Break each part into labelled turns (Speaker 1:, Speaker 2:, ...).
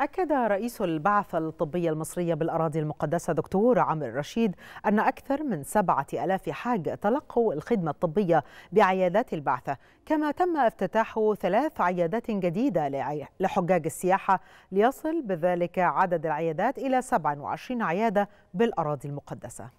Speaker 1: أكد رئيس البعثة الطبية المصرية بالأراضي المقدسة دكتور عمرو الرشيد أن أكثر من سبعة ألاف حاج تلقوا الخدمة الطبية بعيادات البعثة كما تم افتتاح ثلاث عيادات جديدة لحجاج السياحة ليصل بذلك عدد العيادات إلى 27 عيادة بالأراضي المقدسة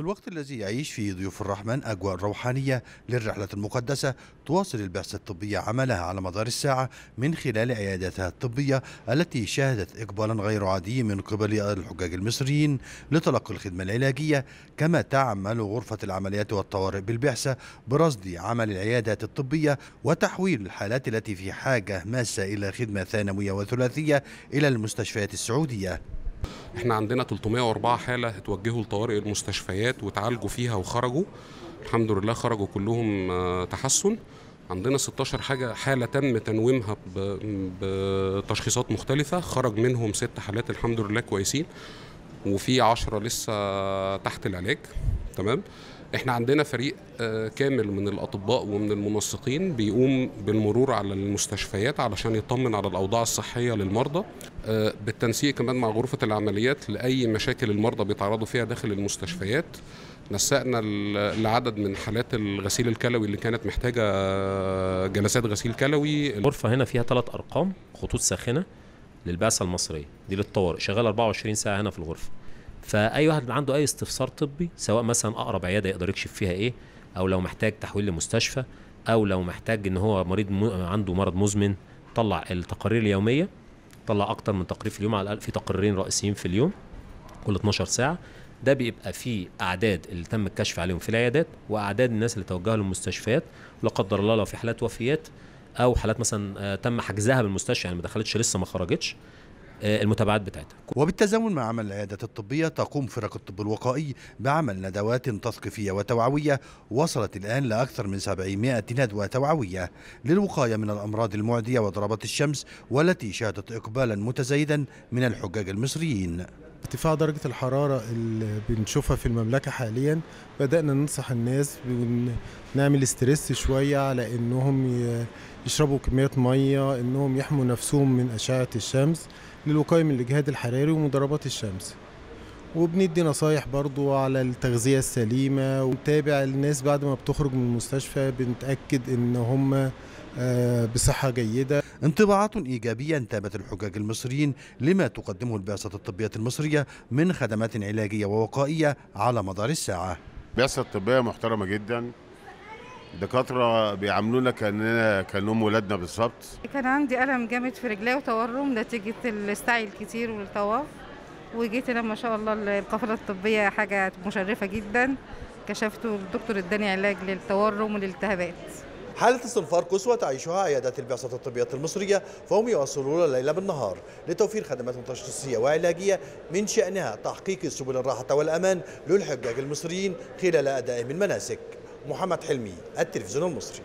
Speaker 2: في الوقت الذي يعيش فيه ضيوف الرحمن أجواء روحانية للرحلة المقدسة تواصل البعثة الطبية عملها على مدار الساعة من خلال عياداتها الطبية التي شهدت إقبالا غير عادي من قبل الحجاج المصريين لتلقي الخدمة العلاجية كما تعمل غرفة العمليات والطوارئ بالبعثة برصد عمل العيادات الطبية وتحويل الحالات التي في حاجة ماسة إلى خدمة ثانوية وثلاثية إلى المستشفيات السعودية
Speaker 3: احنا عندنا 304 حاله اتوجهوا لطوارئ المستشفيات وتعالجوا فيها وخرجوا الحمد لله خرجوا كلهم آه، تحسن عندنا 16 حاجه حاله تم تنويمها بتشخيصات مختلفه خرج منهم ست حالات الحمد لله كويسين وفي 10 لسه تحت العلاج تمام احنا عندنا فريق آه، كامل من الاطباء ومن المنسقين بيقوم بالمرور على المستشفيات علشان يطمن على الاوضاع الصحيه للمرضى آه، بالتنسيق كمان مع غرفه العمليات لاي مشاكل المرضى بيتعرضوا فيها داخل المستشفيات نسقنا لعدد من حالات الغسيل الكلوي اللي كانت محتاجه آه، جلسات غسيل كلوي الغرفه هنا فيها ثلاث ارقام
Speaker 1: خطوط ساخنه للبعثه المصريه دي للطوارئ شغال 24 ساعه هنا في الغرفه فاي واحد عنده اي استفسار طبي سواء مثلا اقرب عياده يقدر يكشف فيها ايه او لو محتاج تحويل لمستشفى او لو محتاج ان هو مريض م... عنده مرض مزمن طلع التقارير اليوميه طلع اكتر من تقرير في اليوم على الاقل في تقريرين رئيسيين في اليوم كل 12 ساعه ده بيبقى فيه اعداد اللي تم الكشف عليهم في العيادات واعداد الناس اللي توجهوا للمستشفيات لا قدر الله لو في حالات وفيات او حالات مثلا آه، تم حجزها بالمستشفى يعني ما دخلتش لسه ما خرجتش المتابعات بتاعتها وبالتزامن مع عمل العيادات الطبية تقوم
Speaker 2: فرق الطب الوقائي بعمل ندوات تثقيفية وتوعوية وصلت الآن لأكثر من 700 ندوة توعوية للوقاية من الأمراض المعدية وضربات الشمس والتي شهدت إقبالا متزايدا من الحجاج المصريين ارتفاع درجة الحرارة اللي بنشوفها في المملكة حاليا بدأنا ننصح الناس ونعمل استرس شوية على انهم يشربوا كميات مية انهم يحموا نفسهم من اشعة الشمس للوقاية من الاجهاد الحراري ومضربات الشمس وبندي نصايح برضو على التغذية السليمة ونتابع الناس بعد ما بتخرج من المستشفى بنتأكد ان هم آه، بصحة جيدة انطباعات إيجابية انتابت الحجاج المصريين لما تقدمه البعثة الطبية المصرية من خدمات علاجية ووقائية على مدار الساعة البعثة الطبية محترمة جدا دكاترة بيعاملونا كأننا كأنهم ولادنا بالظبط
Speaker 3: كان عندي ألم جامد في رجلي وتورم نتيجة السعي الكتير والطواف وجيت لما شاء الله القافلة الطبية حاجة مشرفة جدا كشفته الدكتور اداني علاج للتورم والالتهابات
Speaker 2: حالة استنفار قصوى تعيشها عيادات البعثة الطبية المصرية فهم يواصلون الليل بالنهار لتوفير خدمات تشخيصية وعلاجية من شأنها تحقيق سبل الراحة والأمان للحجاج المصريين خلال أدائهم المناسك محمد حلمي التلفزيون المصري